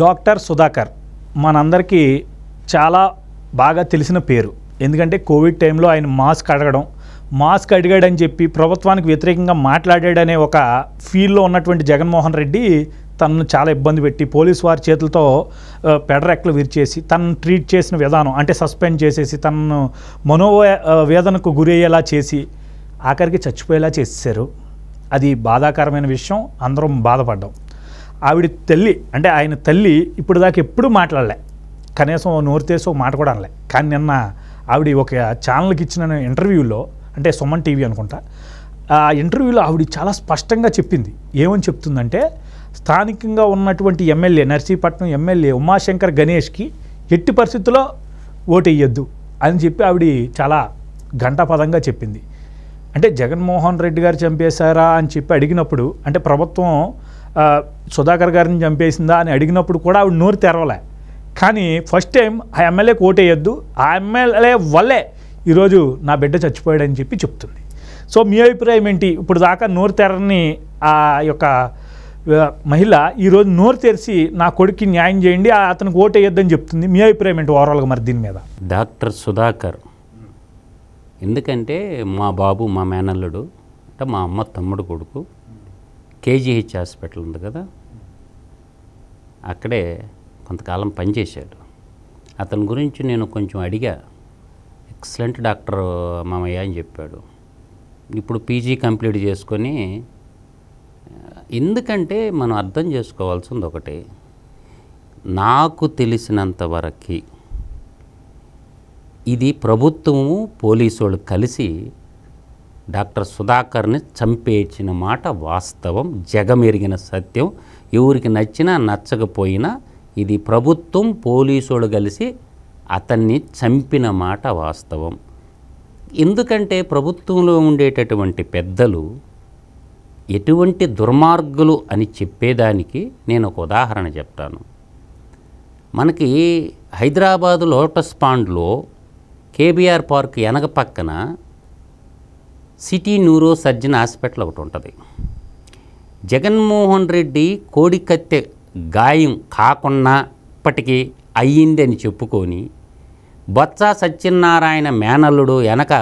doctor Sudhakar మనందరికీ చాలా బాగా తెలిసిన పేరు ఎందుకంటే కోవిడ్ టైంలో ఆయన మాస్క్ అడగడం మాస్క్ అడిగాడని చెప్పి ప్రభుత్వానికి వ్యతిరేకంగా మాట్లాడాడనే ఒక ఫీల్డ్లో ఉన్నటువంటి జగన్మోహన్ రెడ్డి తనను చాలా ఇబ్బంది పెట్టి పోలీసు వారి చేతులతో పెడరెక్కలు విరిచేసి తనను ట్రీట్ చేసిన విధానం అంటే సస్పెండ్ చేసేసి తనను మనోవే వేదనకు గురయ్యేలా చేసి ఆఖరికి చచ్చిపోయేలా చేశారు అది బాధాకరమైన విషయం అందరం బాధపడ్డాం ఆవిడ తల్లి అంటే ఆయన తల్లి ఇప్పుడు దాకా ఎప్పుడు మాట్లాడలే కనీసం నోరు ఒక మాట కూడా అనలే కానీ నిన్న ఆవిడ ఒక ఛానల్కి ఇచ్చిన ఇంటర్వ్యూలో అంటే సుమన్ టీవీ అనుకుంటా ఆ ఇంటర్వ్యూలో ఆవిడ చాలా స్పష్టంగా చెప్పింది ఏమని చెప్తుందంటే స్థానికంగా ఉన్నటువంటి ఎమ్మెల్యే నర్సీపట్నం ఎమ్మెల్యే ఉమాశంకర్ గణేష్కి ఎట్టి పరిస్థితుల్లో ఓటేయొద్దు అని చెప్పి ఆవిడ చాలా ఘంటాపదంగా చెప్పింది అంటే జగన్మోహన్ రెడ్డి గారు చంపేశారా అని చెప్పి అడిగినప్పుడు అంటే ప్రభుత్వం సుధాకర్ గారిని చంపేసిందా అని అడిగినప్పుడు కూడా ఆవిడ నోరు తెరవలే కానీ ఫస్ట్ టైం ఆ ఎమ్మెల్యేకి ఓటేయొద్దు ఆ ఎమ్మెల్యే వల్లే ఈరోజు నా బిడ్డ చచ్చిపోయాడని చెప్పి చెప్తుంది సో మీ అభిప్రాయం ఏంటి ఇప్పుడు దాకా నోరు తెరని ఆ యొక్క మహిళ ఈరోజు నోరు తెరిచి నా కొడుక్కి న్యాయం చేయండి అతనికి ఓటేయొద్దని చెప్తుంది మీ అభిప్రాయం ఏంటి ఓవరాల్గా మరి దీని మీద డాక్టర్ సుధాకర్ ఎందుకంటే మా బాబు మా మేనల్లుడు అంటే మా అమ్మ తమ్ముడు కొడుకు కేజీహెచ్ హాస్పిటల్ ఉంది కదా అక్కడే కొంతకాలం పనిచేశాడు అతని గురించి నేను కొంచెం అడిగా ఎక్సలెంట్ డాక్టర్ మామయ్య అని చెప్పాడు ఇప్పుడు పీజీ కంప్లీట్ చేసుకొని ఎందుకంటే మనం అర్థం చేసుకోవాల్సింది ఒకటి నాకు తెలిసినంత వరకు ఇది ప్రభుత్వము పోలీసు వాళ్ళు కలిసి డాక్టర్ సుధాకర్ని చంపేసిన మాట వాస్తవం జగమెరిగిన సత్యం ఎవరికి నచ్చినా నచ్చకపోయినా ఇది ప్రభుత్వం పోలీసులు కలిసి అతన్ని చంపిన మాట వాస్తవం ఎందుకంటే ప్రభుత్వంలో ఉండేటటువంటి పెద్దలు ఎటువంటి దుర్మార్గులు అని చెప్పేదానికి నేను ఒక ఉదాహరణ చెప్తాను మనకి హైదరాబాదు లోటస్ పాండ్లో కేబీఆర్ పార్క్ వెనక పక్కన సిటీ న్యూరో సర్జన్ హాస్పిటల్ ఒకటి ఉంటుంది జగన్మోహన్ రెడ్డి కత్తె గాయం కాకున్నప్పటికీ అయ్యిందని చెప్పుకొని బొత్స సత్యనారాయణ మేనల్లుడు వెనక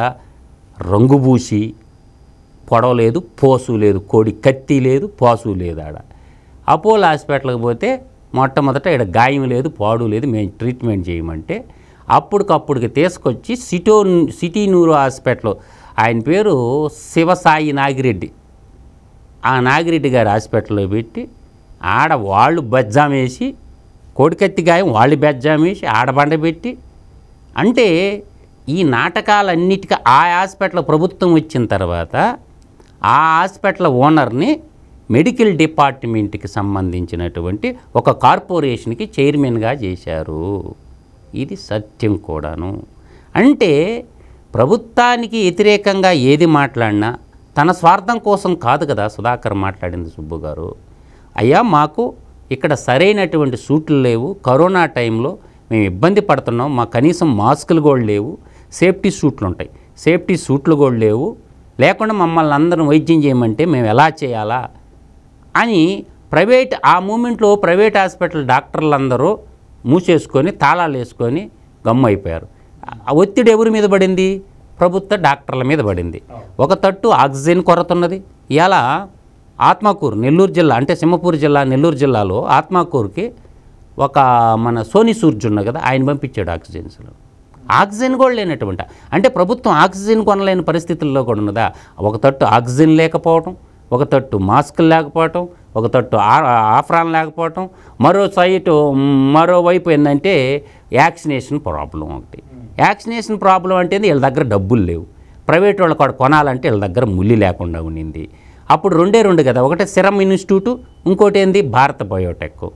రంగుబూసి పొడవలేదు పోసు లేదు కోడి కత్తి లేదు పోసు లేదు ఆడ అపోలో హాస్పిటల్కి పోతే మొట్టమొదట ఇక్కడ గాయం లేదు పాడు లేదు మేము ట్రీట్మెంట్ చేయమంటే అప్పటికప్పుడుకి తీసుకొచ్చి సిటో సిటీ న్యూరో హాస్పిటల్ ఆయన పేరు శివసాయి నాగిరెడ్డి ఆ నాగిరెడ్డి గారి హాస్పిటల్లో పెట్టి ఆడ వాళ్ళు బెజ్జాం వేసి కోడికత్తి గాయం వాళ్ళు బెజ్జాం వేసి ఆడబండ పెట్టి అంటే ఈ నాటకాలన్నిటికీ ఆ హాస్పిటల్ ప్రభుత్వం వచ్చిన తర్వాత ఆ హాస్పిటల్ ఓనర్ని మెడికల్ డిపార్ట్మెంట్కి సంబంధించినటువంటి ఒక కార్పొరేషన్కి చైర్మన్గా చేశారు ఇది సత్యం కూడాను అంటే ప్రభుత్వానికి వ్యతిరేకంగా ఏది మాట్లాడినా తన స్వార్థం కోసం కాదు కదా సుధాకర్ మాట్లాడింది సుబ్బు గారు అయ్యా మాకు ఇక్కడ సరైనటువంటి సూట్లు లేవు కరోనా టైంలో మేము ఇబ్బంది పడుతున్నాం మా కనీసం మాస్కులు కూడా లేవు సేఫ్టీ సూట్లు ఉంటాయి సేఫ్టీ సూట్లు కూడా లేవు లేకుండా మమ్మల్ని అందరం వైద్యం చేయమంటే మేము ఎలా చేయాలా అని ప్రైవేట్ ఆ మూమెంట్లో ప్రైవేట్ హాస్పిటల్ డాక్టర్లందరూ మూసేసుకొని తాళాలు వేసుకొని గమ్ము అయిపోయారు ఒత్తిడి ఎవరి మీద పడింది ప్రభుత్వ డాక్టర్ల మీద పడింది ఒక తట్టు ఆక్సిజన్ కొరత ఉన్నది ఇలా ఆత్మకూరు నెల్లూరు జిల్లా అంటే సింహపూర్ జిల్లా నెల్లూరు జిల్లాలో ఆత్మకూరుకి ఒక మన సోని సూర్జు ఉన్న కదా ఆయన పంపించాడు ఆక్సిజన్స్లో ఆక్సిజన్ కూడా లేనటువంటి అంటే ప్రభుత్వం ఆక్సిజన్ కొనలేని పరిస్థితుల్లో కూడా ఉన్నదా ఒక తట్టు ఆక్సిజన్ లేకపోవటం ఒక తట్టు మాస్కులు లేకపోవటం ఒక తట్టు ఆఫ్రాన్ లేకపోవటం మరో సైటు మరోవైపు ఏంటంటే వ్యాక్సినేషన్ ప్రాబ్లం ఒకటి వ్యాక్సినేషన్ ప్రాబ్లం అంటే వీళ్ళ దగ్గర డబ్బులు లేవు ప్రైవేట్ వాళ్ళ కాడ కొనాలంటే వీళ్ళ దగ్గర ముల్లి లేకుండా ఉండింది అప్పుడు రెండే రెండు కదా ఒకటి సిరమ్ ఇన్స్టిట్యూట్ ఇంకోటి ఏంది భారత బయోటెక్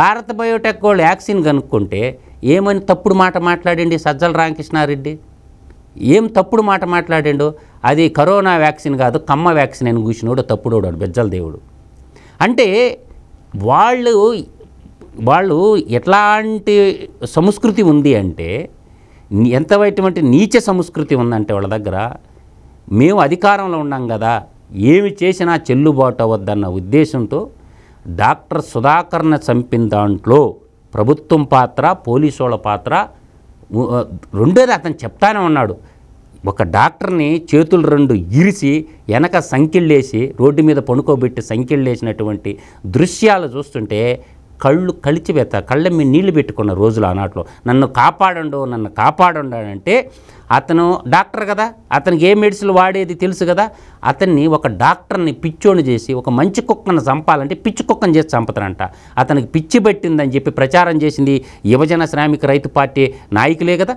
భారత బయోటెక్ వాళ్ళు వ్యాక్సిన్ కనుక్కుంటే ఏమని తప్పుడు మాట మాట్లాడండి సజ్జల రామకృష్ణారెడ్డి ఏం తప్పుడు మాట మాట్లాడాడు అది కరోనా వ్యాక్సిన్ కాదు కమ్మ వ్యాక్సిన్ అని కూర్చున్నాడు వాడు బెజ్జల దేవుడు అంటే వాళ్ళు వాళ్ళు ఎట్లాంటి సంస్కృతి ఉంది అంటే ఎంతవైటువంటి నీచ సంస్కృతి ఉందంటే వాళ్ళ దగ్గర మేము అధికారంలో ఉన్నాం కదా ఏమి చేసినా చెల్లుబాటు అవద్దన్న ఉద్దేశంతో డాక్టర్ సుధాకర్ను చంపిన దాంట్లో ప్రభుత్వం పాత్ర పోలీసు వాళ్ళ పాత్ర రెండోది అతను చెప్తానే ఉన్నాడు ఒక డాక్టర్ని చేతులు రెండు ఇరిసి వెనక సంఖ్యలేసి రోడ్డు మీద పనుకోబెట్టి సంఖ్యలేసినటువంటి దృశ్యాలు చూస్తుంటే కళ్ళు కలిచివేత కళ్ళ మీద నీళ్లు పెట్టుకున్న రోజులు ఆనాట్లో నన్ను కాపాడండు నన్ను కాపాడండు అంటే అతను డాక్టర్ కదా అతనికి ఏ మెడిసిన్ వాడేది తెలుసు కదా అతన్ని ఒక డాక్టర్ని పిచ్చోని చేసి ఒక మంచి కుక్కను చంపాలంటే పిచ్చి కుక్కను చేసి చంపుతారంట అతనికి పిచ్చి పెట్టిందని చెప్పి ప్రచారం చేసింది యువజన శ్రామిక రైతు పార్టీ నాయకులే కదా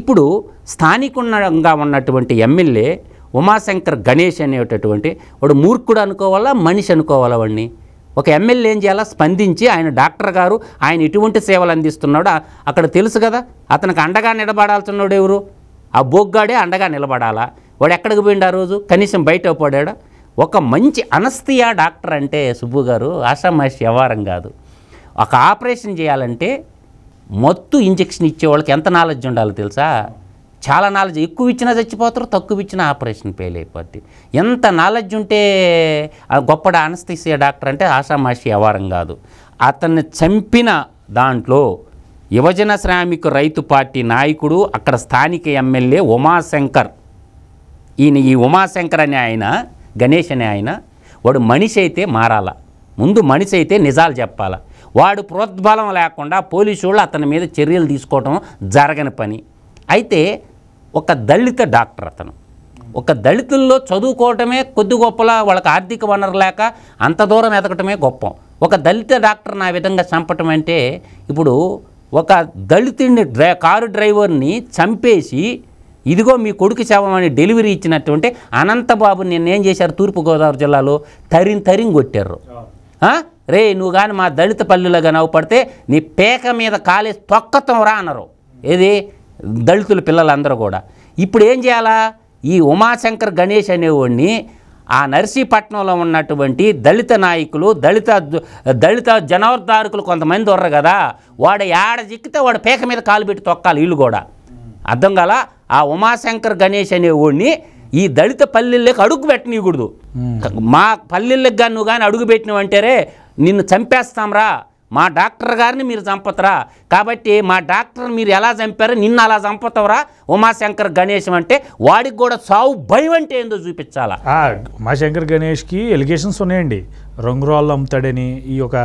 ఇప్పుడు స్థానికంగా ఉన్నటువంటి ఎమ్మెల్యే ఉమాశంకర్ గణేష్ అనేటటువంటి వాడు మూర్ఖుడు అనుకోవాలా మనిషి అనుకోవాలా వాడిని ఒక ఎమ్మెల్యే ఏం చేయాలా స్పందించి ఆయన డాక్టర్ గారు ఆయన ఎటువంటి సేవలు అందిస్తున్నాడు అక్కడ తెలుసు కదా అతనికి అండగా నిలబడాల్సినోడు ఎవరు ఆ బొగ్గాడే అండగా నిలబడాలా వాడు ఎక్కడికి పోయిండు ఆ రోజు కనీసం బయట పడాడు ఒక మంచి అనస్థియా డాక్టర్ అంటే సుబ్బు గారు ఆషామాషి వ్యవహారం కాదు ఒక ఆపరేషన్ చేయాలంటే మొత్తు ఇంజక్షన్ ఇచ్చే వాళ్ళకి ఎంత నాలెడ్జ్ ఉండాలో తెలుసా చాలా నాలెడ్జ్ ఎక్కువ ఇచ్చినా చచ్చిపోతారు తక్కువ ఇచ్చినా ఆపరేషన్ ఫెయిల్ అయిపోద్ది ఎంత నాలెడ్జ్ ఉంటే గొప్ప అనస్థిసియా డాక్టర్ అంటే ఆషామాషి ఎవరం కాదు అతన్ని చంపిన దాంట్లో యువజన శ్రామిక రైతు పార్టీ నాయకుడు అక్కడ స్థానిక ఎమ్మెల్యే ఉమాశంకర్ ఈయన ఈ ఉమాశంకర్ అనే ఆయన గణేష్ అనే ఆయన వాడు మనిషి అయితే మారాల ముందు మనిషి అయితే నిజాలు చెప్పాలా వాడు ప్రోద్బలం లేకుండా పోలీసు వాళ్ళు అతని మీద చర్యలు తీసుకోవడం జరగని పని అయితే ఒక దళిత డాక్టర్ అతను ఒక దళితుల్లో చదువుకోవటమే కొద్ది గొప్పలా వాళ్ళకి ఆర్థిక వనరు లేక అంత దూరం ఎదగటమే గొప్ప ఒక దళిత డాక్టర్ నా విధంగా చంపటం అంటే ఇప్పుడు ఒక దళితుడిని డ్రై కారు డ్రైవర్ని చంపేసి ఇదిగో మీ కొడుకు శవమని డెలివరీ ఇచ్చినటువంటి అనంతబాబు ఏం చేశారు తూర్పుగోదావరి జిల్లాలో తరిం తరిం కొట్టారు రే నువ్వు కానీ మా దళిత పల్లెలో కానీ అవపడితే నీ పేక మీద కాలేసి తొక్కతం రా అన్నారు ఏది దళితుల పిల్లలందరూ కూడా ఇప్పుడు ఏం చేయాలా ఈ ఉమాశంకర్ గణేష్ అనేవాడిని ఆ నర్సీపట్నంలో ఉన్నటువంటి దళిత నాయకులు దళిత దళిత జనవర్ధారకులు కొంతమంది ఉర్రు కదా వాడు ఏడ చిక్కితే వాడు పేక మీద కాలు పెట్టి తొక్కాలి వీళ్ళు కూడా అర్థం కాల ఆ ఉమాశంకర్ గణేష్ అనేవాడిని ఈ దళిత పల్లెల్లోకి అడుగు పెట్టనీయకూడదు మా పల్లెళ్ళకి కానీ నువ్వు కానీ అడుగు పెట్టినవంటేరే నిన్ను చంపేస్తాంరా మా డాక్టర్ గారిని మీరు చంపతరా కాబట్టి మా డాక్టర్ మీరు ఎలా చంపారు నిన్ను అలా చంపుతావరా ఉమాశంకర్ గణేష్ అంటే వాడికి కూడా సావు భయం అంటే ఏందో చూపించాలా ఉమాశంకర్ గణేష్కి ఎలిగేషన్స్ ఉన్నాయండి రంగురాళ్ళు అమ్ముతాడని ఈ యొక్క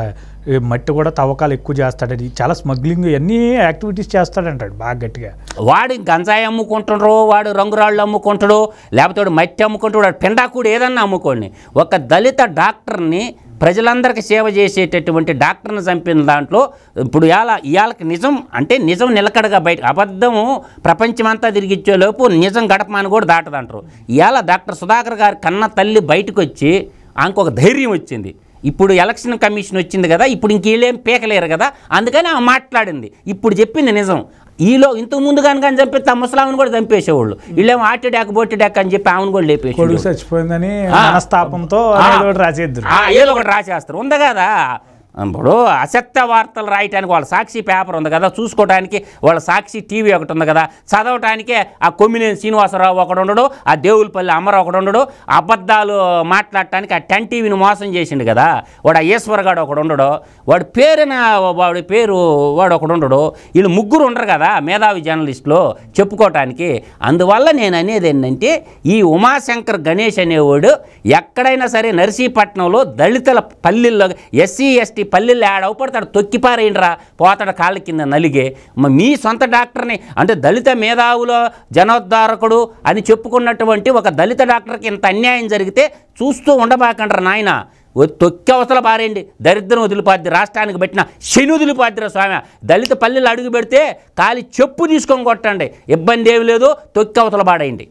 మట్టి కూడా తవ్వకాలు ఎక్కువ చేస్తాడని చాలా స్మగ్లింగ్ అన్ని యాక్టివిటీస్ చేస్తాడంటాడు బాగా గట్టిగా వాడు గంజాయి అమ్ముకుంటుండ్రో వాడు రంగురాళ్ళు అమ్ముకుంటాడు లేకపోతే మట్టి అమ్ముకుంటాడు వాడు పిండాకుడు ఏదన్నా అమ్ముకోండి ఒక దళిత డాక్టర్ని ప్రజలందరికీ సేవ చేసేటటువంటి డాక్టర్ని చంపిన దాంట్లో ఇప్పుడు ఇవాళ ఇవాళకి నిజం అంటే నిజం నిలకడగా బయట అబద్ధము ప్రపంచమంతా తిరిగిచ్చేలోపు నిజం గడపమని కూడా దాటదంటారు ఇవాళ డాక్టర్ సుధాకర్ గారి కన్న తల్లి బయటకు వచ్చి ఆమెకు ధైర్యం వచ్చింది ఇప్పుడు ఎలక్షన్ కమిషన్ వచ్చింది కదా ఇప్పుడు ఇంకేం పీకలేరు కదా అందుకని ఆమె మాట్లాడింది ఇప్పుడు చెప్పింది నిజం ఈలో ఇంతకు ముందు కనుక అని చంపితే తమ ముసలామని కూడా చంపేసేవాళ్ళు ఏమో హార్ట్ అటాక్ బోట్ అటాక్ అని చెప్పి ఆమెను కూడా లేపేసి చచ్చిపోయిందని మనస్తాపంతో ఏదో ఒకటి రాసేస్తారు ఉందా కదా ఇప్పుడు అసత్య వార్తలు రాయటానికి వాళ్ళ సాక్షి పేపర్ ఉంది కదా చూసుకోవడానికి వాళ్ళ సాక్షి టీవీ ఒకటి ఉంది కదా చదవటానికే ఆ కొమ్మినేని శ్రీనివాసరావు ఒకడు ఉండడు ఆ దేవులపల్లి అమర ఒకడు ఉండడు అబద్ధాలు మాట్లాడటానికి ఆ టెన్ టీవీని మోసం చేసిండు కదా వాడు ఆ ఈశ్వరగాడు ఒకడు ఉండడు వాడి పేరున వాడి పేరు వాడు ఒకడు ఉండడు వీళ్ళు ముగ్గురు ఉండరు కదా మేధావి జర్నలిస్టులు చెప్పుకోవటానికి అందువల్ల నేను అనేది ఏంటంటే ఈ ఉమాశంకర్ గణేష్ అనేవాడు ఎక్కడైనా సరే నర్సీపట్నంలో దళితుల పల్లెల్లో ఎస్సీ ఎస్టీ పరిస్థితి పల్లెల్లో ఆడ అవపడతాడు తొక్కిపారేయండిరా పోతాడు కాళ్ళ కింద నలిగే మీ సొంత డాక్టర్ని అంటే దళిత మేధావులో జనోద్ధారకుడు అని చెప్పుకున్నటువంటి ఒక దళిత డాక్టర్కి ఇంత అన్యాయం జరిగితే చూస్తూ ఉండబాకండ్రా నాయన తొక్కి అవతల పారేయండి దరిద్రం వదిలిపాద్ది రాష్ట్రానికి పెట్టిన శని వదిలిపాద్దిరా స్వామి దళిత పల్లెలు అడుగు పెడితే కాలి చెప్పు తీసుకొని కొట్టండి ఇబ్బంది ఏమి లేదు తొక్కి అవతల పాడేయండి